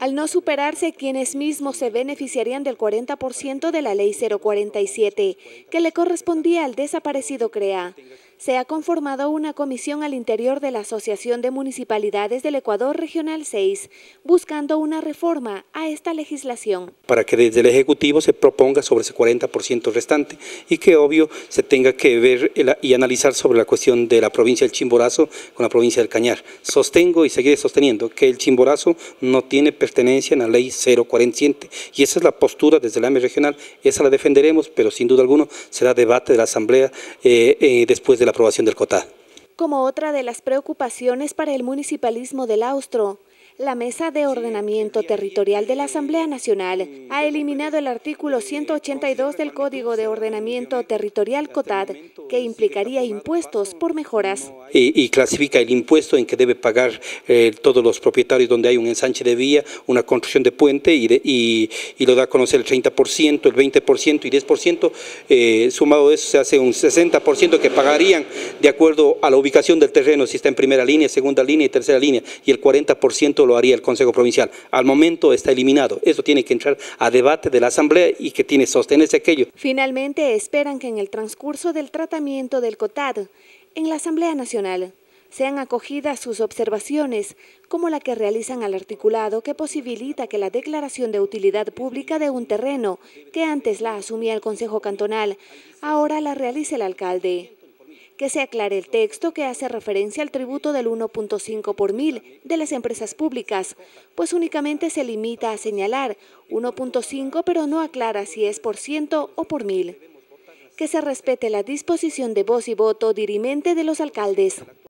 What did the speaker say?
Al no superarse, quienes mismos se beneficiarían del 40% de la ley 047, que le correspondía al desaparecido CREA se ha conformado una comisión al interior de la Asociación de Municipalidades del Ecuador Regional 6, buscando una reforma a esta legislación. Para que desde el Ejecutivo se proponga sobre ese 40% restante y que obvio se tenga que ver y analizar sobre la cuestión de la provincia del Chimborazo con la provincia del Cañar. Sostengo y seguiré sosteniendo que el Chimborazo no tiene pertenencia en la ley 047 y esa es la postura desde la AME regional, esa la defenderemos, pero sin duda alguna será debate de la Asamblea eh, eh, después de aprobación del COTA. Como otra de las preocupaciones para el municipalismo del Austro, la Mesa de Ordenamiento Territorial de la Asamblea Nacional ha eliminado el artículo 182 del Código de Ordenamiento Territorial COTAD, que implicaría impuestos por mejoras. Y, clasifica el impuesto en que debe pagar eh, todos los propietarios donde hay un ensanche de vía, una construcción de puente, y, lo da a conocer el 30%, el 20% y 10%. Eh, sumado a eso se hace un 60% que pagarían de acuerdo a la ubicación del terreno, si está en primera línea, segunda línea y tercera línea, y el 40% lo haría el Consejo Provincial. Al momento está eliminado. Eso tiene que entrar a debate de la Asamblea y que tiene sostenerse aquello. Finalmente esperan que en el transcurso del tratamiento del COTAD en la Asamblea Nacional sean acogidas sus observaciones, como la que realizan al articulado que posibilita que la declaración de utilidad pública de un terreno, que antes la asumía el Consejo Cantonal, ahora la realice el alcalde que se aclare el texto que hace referencia al tributo del 1.5 por mil de las empresas públicas, pues únicamente se limita a señalar 1.5 pero no aclara si es por ciento o por mil. Que se respete la disposición de voz y voto dirimente de los alcaldes.